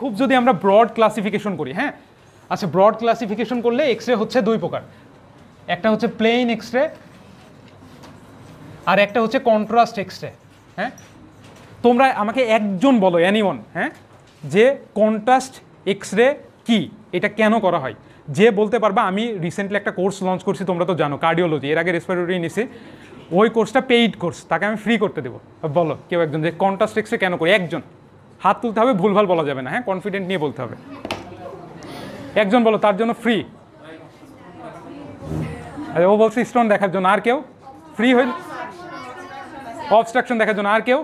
খুব যদি আমরা ব্রড ক্লাসিফিকেশন করি হ্যাঁ আচ্ছা ব্রড ক্লাসিফিকেশন করলে এক্স রে হচ্ছে দুই প্রকার একটা হচ্ছে প্লেইন এক্স রে আর একটা হচ্ছে কন্ট্রাস্ট এক্স রে হ্যাঁ তোমরা আমাকে একজন বলো অ্যানিওয়ান হ্যাঁ যে কন্ট্রাস্ট এক্স রে কী এটা কেন করা হয় যে বলতে পারবা আমি রিসেন্টলি একটা কোর্স লঞ্চ করছি তোমরা তো জানো কার্ডিওলজি এর আগে রেসপিরেটরি নিছি ওই কোর্সটা পেইড কোর্স তাকে আমি ফ্রি করতে দেবো বলো কেউ একজন যে কন্ট্রাস্ট রে কেন করি একজন হাত তুলতে হবে ভুলভাল বলা যাবে না হ্যাঁ কনফিডেন্ট নিয়ে বলতে হবে একজন বলো তার জন্য ফ্রি ও বলছে স্টোন দেখার জন্য আর কেউ ফ্রি হইল অবস্ট্রাকশন দেখার জন্য আর কেউ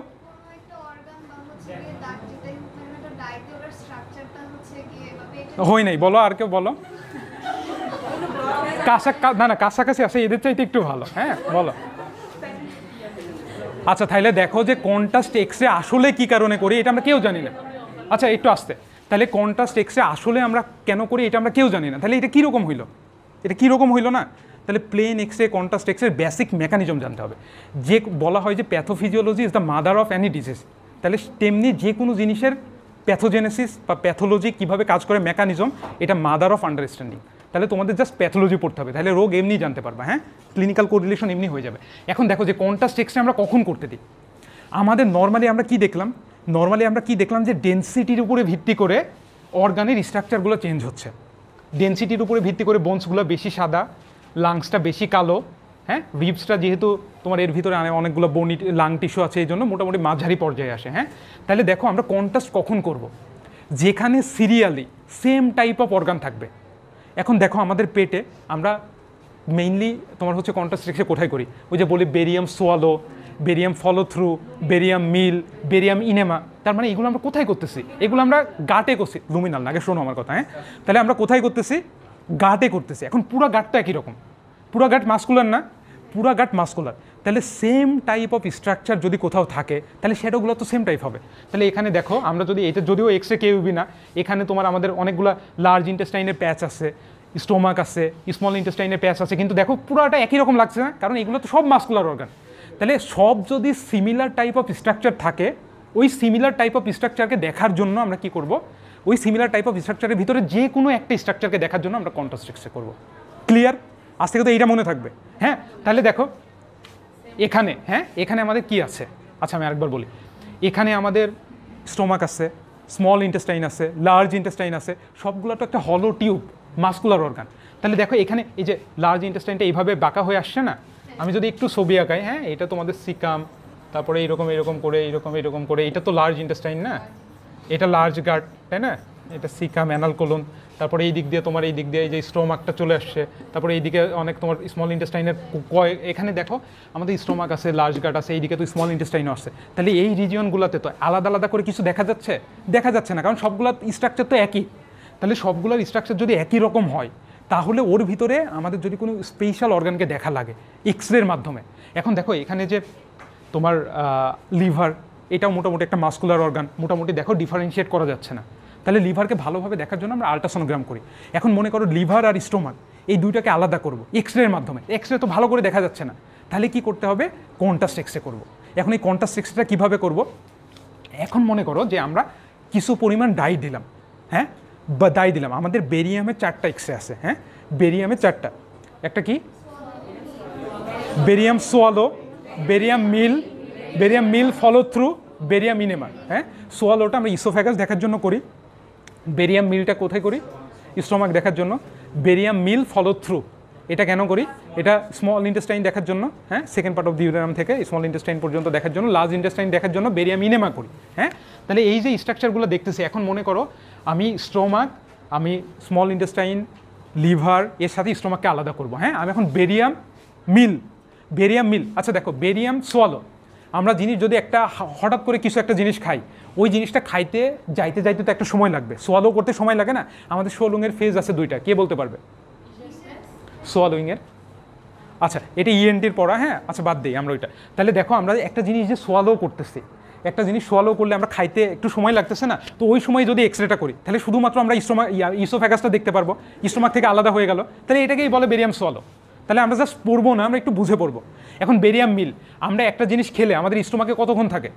হই নাই বলো আর কেউ বলো কাছা না না কাছাকাছি আছে এদের চাইতে একটু ভালো হ্যাঁ বলো আচ্ছা তাহলে দেখো যে কন্ট্রাস্ট রে আসলে কি কারণে করি এটা আমরা কেউ জানি না আচ্ছা একটু আসতে তাহলে কন্ট্রাস্ট রে আসলে আমরা কেন করি এটা আমরা কেউ জানি না তাহলে এটা কীরকম হইলো এটা কীরকম হইলো না তাহলে প্লেন এক্সরে কন্ট্রাস্ট রে বেসিক মেকানিজম জানতে হবে যে বলা হয় যে pathophysiology is the mother of any disease তাহলে তেমনি যে কোনো জিনিসের প্যাথোজেনেসিস বা প্যাথোলজি কীভাবে কাজ করে মেকানিজম এটা মাদার অফ আন্ডারস্ট্যান্ডিং তাহলে তোমাদের জাস্ট প্যাথোলজি পড়তে হবে তাহলে রোগ এমনি জানতে পারবা হ্যাঁ ক্লিনিক্যাল কোরিলেশন এমনি হয়ে যাবে এখন দেখো যে কন্ট্রাস্ট এক্সরে আমরা কখন করতে দিই আমাদের নর্মালি আমরা কি দেখলাম নর্মালি আমরা কি দেখলাম যে ডেন্সিটির উপরে ভিত্তি করে অর্গানের স্ট্রাকচারগুলো চেঞ্জ হচ্ছে ডেন্সিটির উপরে ভিত্তি করে বোনসগুলো বেশি সাদা লাংসটা বেশি কালো হ্যাঁ রিপসটা যেহেতু তোমার এর ভিতরে অনেকগুলো বনি লাং টিস্যু আছে এই জন্য মোটামুটি মাঝারি পর্যায়ে আসে হ্যাঁ তাহলে দেখো আমরা কন্ট্রাস্ট কখন করব যেখানে serially same type of organ থাকবে এখন দেখো আমাদের পেটে আমরা মেইনলি তোমার হচ্ছে কন্ট্রাস্ট্রিকশন কোথায় করি ওই যে বলি barium swallow barium follow through barium meal barium enema তার মানে এগুলো আমরা কোথায় করতেছি এগুলো আমরা গাটে করছি লুমিনাল নাগে শোনো আমার কথা হ্যাঁ তাহলে আমরা কোথায় করতেছি গাটে করতেছি এখন পুরা গাটটা একই রকম পুরা গাট মাস্কুলার না পুরা গাট মাস্কুলার তাহলে সেম টাইপ অফ স্ট্রাকচার যদি কোথাও থাকে তাহলে সেটাগুলো তো সেম টাইপ হবে তাহলে এখানে দেখো আমরা যদি এটা যদিও এক্স রে কেউবি না এখানে তোমার আমাদের অনেকগুলো লার্জ ইন্টেস্টাইনের প্যাচ আছে স্টোমাক আছে স্মল ইন্টেস্টাইনের প্যাচ আছে কিন্তু দেখো পুরোটা একই রকম লাগছে না কারণ এগুলো তো সব মাস্কুলার অর্গান তাহলে সব যদি সিমিলার টাইপ অফ স্ট্রাকচার থাকে ওই সিমিলার টাইপ অফ স্ট্রাকচারকে দেখার জন্য আমরা কি করব ওই সিমিলার টাইপ অফ স্ট্রাকচারের ভিতরে যে কোনো একটা স্ট্রাকচারকে দেখার জন্য আমরা কন্ট্রাস্ট করবো ক্লিয়ার আজ থেকে তো এইটা মনে থাকবে হ্যাঁ তাহলে দেখো এখানে হ্যাঁ এখানে আমাদের কি আছে আচ্ছা আমি আরেকবার বলি এখানে আমাদের স্টোমাক আছে স্মল ইন্টেস্টাইন আছে লার্জ ইন্টেস্টাইন আছে সবগুলো তো একটা হলো টিউব মাস্কুলার অর্গান তাহলে দেখো এখানে এই যে লার্জ ইন্টেস্টাইনটা এইভাবে বাঁকা হয়ে আসছে না আমি যদি একটু ছবি আঁকাই হ্যাঁ এটা তোমাদের সিকাম তারপরে এইরকম এরকম করে এইরকম এরকম করে এটা তো লার্জ ইন্টেস্টাইন না এটা লার্জ গার্ড তাই না এটা সিকাম অ্যানাল কোলন তারপরে এই দিক দিয়ে তোমার এই দিক দিয়ে যে স্টোমাকটা চলে আসছে তারপরে এইদিকে অনেক তোমার স্মল ইন্টেস্টাইনের কয় এখানে দেখো আমাদের স্ট্রোমাক আছে লার্জ গার্ড আছে এইদিকে তো স্মল ইন্টেস্টাইনও আছে তাহলে এই রিজিয়নগুলোতে তো আলাদা আলাদা করে কিছু দেখা যাচ্ছে দেখা যাচ্ছে না কারণ সবগুলোর স্ট্রাকচার তো একই তাহলে সবগুলোর স্ট্রাকচার যদি একই রকম হয় তাহলে ওর ভিতরে আমাদের যদি কোনো স্পেশাল অর্গানকে দেখা লাগে এক্স রের মাধ্যমে এখন দেখো এখানে যে তোমার লিভার এটাও মোটামুটি একটা মাস্কুলার অর্গান মোটামুটি দেখো ডিফারেন্সিয়েট করা যাচ্ছে না তাহলে লিভারকে ভালোভাবে দেখার জন্য আমরা আলট্রাসোনোগ্রাম করি এখন মনে করো লিভার আর স্টোমাক এই দুইটাকে আলাদা করব এক্স রের মাধ্যমে এক্স রে তো ভালো করে দেখা যাচ্ছে না তাহলে কি করতে হবে কন্টাস্ট এক্স রে করবো এখন এই কন্টাস্ট এক্স রেটা কীভাবে করব এখন মনে করো যে আমরা কিছু পরিমাণ ডাই দিলাম হ্যাঁ বা দায় দিলাম আমাদের বেরিয়ামে চারটা এক্স রে আছে হ্যাঁ বেরিয়ামে চারটা একটা কি barium swallow barium meal barium meal follow through barium ইনেমার হ্যাঁ সোয়ালোটা আমরা ইসোফ্যাগাস দেখার জন্য করি বেরিয়াম মিলটা কোথায় করি স্টমাক দেখার জন্য বেরিয়াম মিল ফলো থ্রু এটা কেন করি এটা স্মল ইন্টেস্টাইন দেখার জন্য হ্যাঁ সেকেন্ড পার্ট অফ দিউরাম থেকে স্মল ইন্টেস্টাইন পর্যন্ত দেখার জন্য লার্জ ইন্টেস্টাইন দেখার জন্য বেরিয়াম ইনেমা করি হ্যাঁ তাহলে এই যে স্ট্রাকচারগুলো দেখতেছি এখন মনে করো আমি স্টোমাক আমি স্মল ইন্টেস্টাইন লিভার এর সাথে স্টোমাককে আলাদা করব হ্যাঁ আমি এখন বেরিয়াম মিল বেরিয়াম মিল আচ্ছা দেখো বেরিয়াম সোয়ালো আমরা জিনিস যদি একটা হঠাৎ করে কিছু একটা জিনিস খাই ওই জিনিসটা খাইতে যাইতে যাইতে তো একটা সময় লাগবে সোয়ালো করতে সময় লাগে না আমাদের সোয়ালোইংয়ের ফেজ আছে দুইটা কে বলতে পারবে সোয়ালোইংয়ের আচ্ছা এটা ইএনটির e পড়া হ্যাঁ আচ্ছা বাদ দিই আমরা ওইটা তাহলে দেখো আমরা একটা জিনিস যে সোয়ালো করতেছি একটা জিনিস সোয়ালো করলে আমরা খাইতে একটু সময় লাগতেছে না তো ওই সময় যদি এক্স রেটা করি তাহলে শুধুমাত্র আমরা ইস্টোমা ইসোফ্যাগাসটা দেখতে পারবো ইস্টোমাক থেকে আলাদা হয়ে গেল তাহলে এটাকেই বলে বেরিয়াম সোয়ালো তাহলে আমরা জাস্ট পড়বো না আমরা একটু বুঝে পড়বো এখন বেরিয়াম মিল আমরা একটা জিনিস খেলে আমাদের স্টোমাকে কতক্ষণ থাকে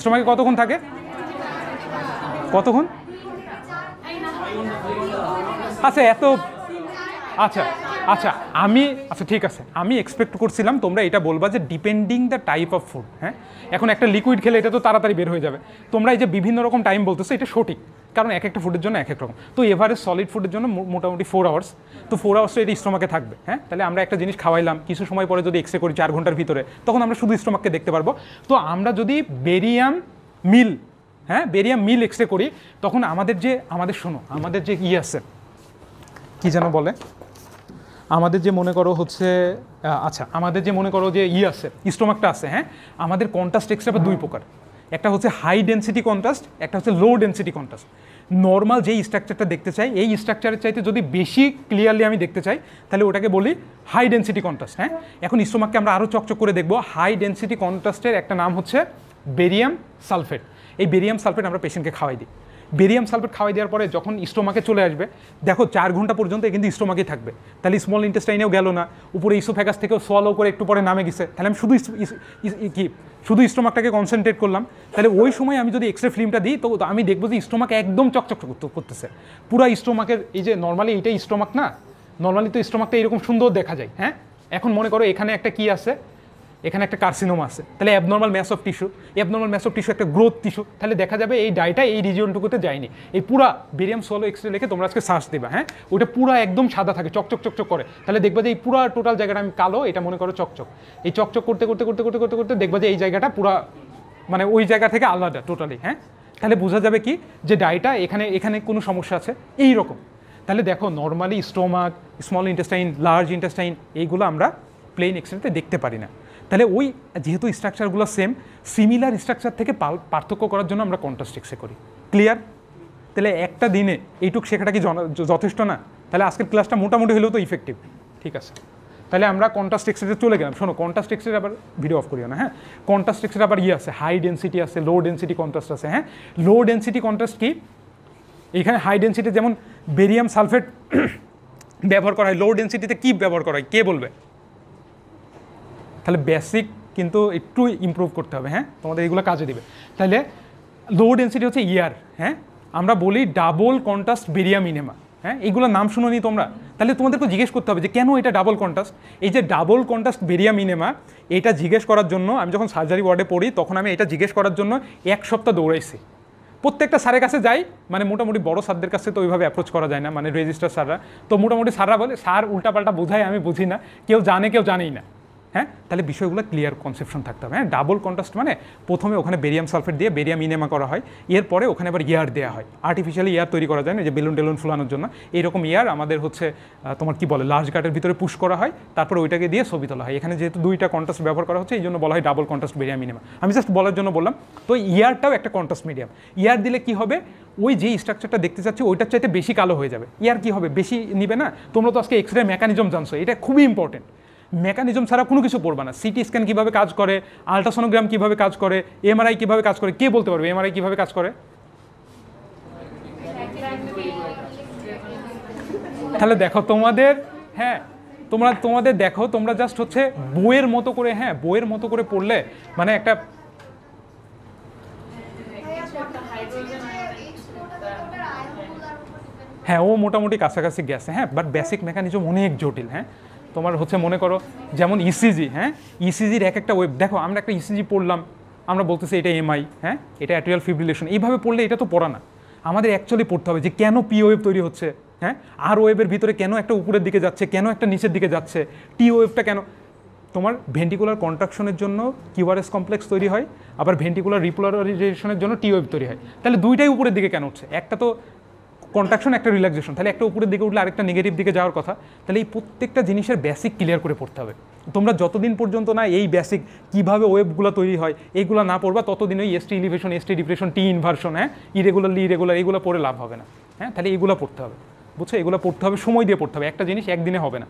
স্টোমাকে কতক্ষণ থাকে কতক্ষণ আচ্ছা এত আচ্ছা আচ্ছা আমি আচ্ছা ঠিক আছে আমি এক্সপেক্ট করছিলাম তোমরা এটা বলবা যে depending the type of food হ্যাঁ এখন একটা লিকুইড খেলে এটা তো তাড়াতাড়ি বের হয়ে যাবে তোমরা এই যে বিভিন্ন রকম টাইম বলতেছো এটা সঠিক কারণ এক একটা ফুডের জন্য এক এক রকম তো এভারেজ সলিড ফুডের জন্য মোটামুটি ফোর আওয়ার্স তো ফোর আওয়ার্স এটা স্টোমাকে থাকবে হ্যাঁ তাহলে আমরা একটা জিনিস খাওয়াইলাম কিছু সময় পরে যদি এক্সরে করি চার ঘন্টার ভিতরে তখন আমরা শুধু স্টোমাককে দেখতে পারবো তো আমরা যদি বেরিয়াম মিল হ্যাঁ বেরিয়াম মিল এক্সরে করি তখন আমাদের যে আমাদের শোনো আমাদের যে ইয়ে আছে কি যেন বলে আমাদের যে মনে করো হচ্ছে আচ্ছা আমাদের যে মনে করো যে ই ইয়ে আছে স্টোমাকটা আছে হ্যাঁ আমাদের কন্টাস্ট এক্সরে দুই প্রকার একটা হচ্ছে হাই ডেন্সিটি কন্ট্রাস্ট একটা হচ্ছে লো ডেন্সিটি কন্ট্রাস্ট নর্মাল যেই স্ট্রাকচারটা দেখতে চাই এই স্ট্রাকচারের চাইতে যদি বেশি ক্লিয়ারলি আমি দেখতে চাই তাহলে ওটাকে বলি হাই ডেন্সিটি কন্ট্রাস্ট হ্যাঁ এখন ইস্টোমাককে আমরা আরও চকচক করে দেখব হাই ডেন্সিটি কন্ট্রাস্টের একটা নাম হচ্ছে বেরিয়াম সালফেট এই বেরিয়াম সালফেট আমরা পেশেন্টকে খাওয়াই দিই বেরিয়াম সালফেট খাওয়াই দেওয়ার পরে যখন স্টোমাকে চলে আসবে দেখো চার ঘন্টা পর্যন্ত কিন্তু ইস্টোমাকেই থাকবে তাহলে স্মল ইন্টেস্টাইনেও গেল না উপরে ইসোফ্যাকাস থেকেও সোয়ালো করে একটু পরে নামে গেছে তাহলে আমি শুধু কি শুধু স্টোমাকটাকে কনসেন্ট্রেট করলাম তাহলে ওই সময় আমি যদি এক্সরে ফিল্মটা দিই তো আমি দেখবো যে স্টোমাক একদম চকচক করতেছে পুরো স্টোমাকের এই যে নর্মালি এইটাই স্টোমাক না নর্মালি তো স্টোমাকটা এরকম সুন্দর দেখা যায় হ্যাঁ এখন মনে করো এখানে একটা কি আছে এখানে একটা কার্সিনোম আছে তাহলে abnormal mass of tissue abnormal mass of tissue একটা গ্রোথ টিস্যু তাহলে দেখা যাবে এই ডাইটা এই রিজিয়নটুকুতে যায়নি এই পুরা বেরিয়াম সোলো এক্সরে লেখে তোমরা আজকে সার্চ দেবে হ্যাঁ ওটা পুরো একদম সাদা থাকে চকচক চকচক করে তাহলে দেখবে যে এই পুরো টোটাল জায়গাটা আমি কালো এটা মনে করো চকচক এই চকচক করতে করতে করতে করতে করতে করতে দেখবে যে এই জায়গাটা পুরো মানে ওই জায়গা থেকে আলাদা টোটালি হ্যাঁ তাহলে বোঝা যাবে কি যে ডাইটা এখানে এখানে কোনো সমস্যা আছে এই রকম তাহলে দেখো normally stomach small intestine large intestine এইগুলো আমরা প্লেন এক্সরেতে দেখতে পারি না তাহলে ওই যেহেতু স্ট্রাকচারগুলো সেম সিমিলার স্ট্রাকচার থেকে পার্থক্য করার জন্য আমরা কন্ট্রাস্ট এক্সে করি ক্লিয়ার তাহলে একটা দিনে এইটুক শেখাটা কি যথেষ্ট না তাহলে আজকের ক্লাসটা মোটামুটি হলেও তো ইফেক্টিভ ঠিক আছে তাহলে আমরা কন্ট্রাস্ট এক্সেটে চলে গেলাম শোনো কন্ট্রাস্ট এক্সের আবার ভিডিও অফ করিও না হ্যাঁ কন্ট্রাস্ট এক্সের আবার ইয়ে আছে হাই ডেন্সিটি আছে লো ডেন্সিটি কন্ট্রাস্ট আছে হ্যাঁ লো ডেন্সিটি কন্ট্রাস্ট কি এখানে হাই ডেন্সিটি যেমন বেরিয়াম সালফেট ব্যবহার করা হয় লো ডেন্সিটিতে কী ব্যবহার করা হয় কে বলবে তাহলে বেসিক কিন্তু একটু ইম্প্রুভ করতে হবে হ্যাঁ তোমাদের এগুলো কাজে দেবে তাহলে লো ডেন্সিটি হচ্ছে ইয়ার হ্যাঁ আমরা বলি ডাবল কন্টাস্ট বেরিয়া মিনেমা হ্যাঁ এইগুলো নাম নি তোমরা তাহলে তোমাদেরকে জিজ্ঞেস করতে হবে যে কেন এটা ডাবল কন্টাস্ট এই যে ডাবল কন্টাস্ট বেরিয়া মিনেমা এটা জিজ্ঞেস করার জন্য আমি যখন সার্জারি ওয়ার্ডে পড়ি তখন আমি এটা জিজ্ঞেস করার জন্য এক সপ্তাহ দৌড়াইছি প্রত্যেকটা স্যারের কাছে যাই মানে মোটামুটি বড় স্যারদের কাছে তো ওইভাবে অ্যাপ্রোচ করা যায় না মানে রেজিস্টার স্যাররা তো মোটামুটি স্যাররা বলে স্যার উল্টাপাল্টা বোঝায় আমি বুঝি না কেউ জানে কেউ জানেই না হ্যাঁ তাহলে বিষয়গুলো ক্লিয়ার কনসেপশন থাকতে হবে হ্যাঁ ডাবল কন্ট্রাস্ট মানে প্রথমে ওখানে বেরিয়াম সালফেট দিয়ে বেরিয়াম ইনেমা করা হয় এরপরে ওখানে আবার ইয়ার দেওয়া হয় আর্টিফিশিয়ালি ইয়ার তৈরি করা যায় না যে বেলুন টেলুন ফুলানোর জন্য এইরকম ইয়ার আমাদের হচ্ছে তোমার কি বলে লার্জ গার্টের ভিতরে পুশ করা হয় তারপর ওইটাকে দিয়ে ছবি তোলা হয় এখানে যেহেতু দুইটা কন্ট্রাস্ট ব্যবহার করা হচ্ছে এই জন্য বলা হয় ডাবল কন্ট্রাস্ট বেরিয়াম ইনেমা আমি জাস্ট বলার জন্য বললাম তো ইয়ারটাও একটা কন্ট্রাস্ট মিডিয়াম ইয়ার দিলে কি হবে ওই যে স্ট্রাকচারটা দেখতে চাচ্ছি ওইটার চাইতে বেশি কালো হয়ে যাবে ইয়ার কি হবে বেশি নিবে না তোমরা তো আজকে এক্স রে মেকানিজম জানছো এটা খুবই ইম্পর্টেন্ট মেকানিজম ছাড়া কোনো কিছু পড়বা না সিটি স্ক্যান কীভাবে কাজ করে আলট্রাসোনোগ্রাম কীভাবে কাজ করে এমআরআই কীভাবে কাজ করে কে বলতে পারবে এমআরআই কীভাবে কাজ করে তাহলে দেখো তোমাদের হ্যাঁ তোমরা তোমাদের দেখো তোমরা জাস্ট হচ্ছে বইয়ের মতো করে হ্যাঁ বইয়ের মতো করে পড়লে মানে একটা হ্যাঁ ও মোটামুটি কাছাকাছি গেছে হ্যাঁ বাট বেসিক মেকানিজম অনেক জটিল হ্যাঁ তোমার হচ্ছে মনে করো যেমন ইসিজি e হ্যাঁ ইসিজির e এক একটা ওয়েব দেখো আমরা একটা ইসিজি e পড়লাম আমরা বলতেছি এটা এমআই হ্যাঁ এটা অ্যাট্রিয়াল ফিব্রিলেশন এইভাবে পড়লে এটা তো পড়া না আমাদের অ্যাকচুয়ালি পড়তে হবে যে কেন পি ওয়েব তৈরি হচ্ছে হ্যাঁ আর ওয়েবের ভিতরে কেন একটা উপরের দিকে যাচ্ছে কেন একটা নিচের দিকে যাচ্ছে টি ওয়েবটা কেন তোমার ভেন্টিকুলার কন্ট্রাকশনের জন্য কিউআরএস কমপ্লেক্স তৈরি হয় আবার ভেন্টিকুলার রিপোলারাইজেশনের জন্য টি ওয়েব তৈরি হয় তাহলে দুইটাই উপরের দিকে কেন উঠছে একটা তো কন্ট্রাকশন একটা রিল্যাক্সেশন তাহলে একটা উপরের দিকে উঠলে আরেকটা নেগেটিভ দিকে যাওয়ার কথা তাহলে এই প্রত্যেকটা জিনিসের বেসিক ক্লিয়ার করে পড়তে হবে তোমরা যতদিন পর্যন্ত না এই বেসিক কীভাবে ওয়েবগুলো তৈরি হয় এইগুলো না পড়বা ততদিন ওই ST elevation ST depression T inversion হ্যাঁ ইরেগুলারলি ইরেগুলার এইগুলো পড়ে লাভ হবে না হ্যাঁ তাহলে এইগুলো পড়তে হবে বুঝছো এগুলো পড়তে হবে সময় দিয়ে পড়তে হবে একটা জিনিস একদিনে হবে না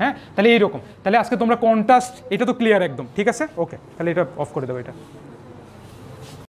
হ্যাঁ তাহলে এইরকম তাহলে আজকে তোমরা কন্ট্রাস্ট এটা তো ক্লিয়ার একদম ঠিক আছে ওকে তাহলে এটা অফ করে দেবো এটা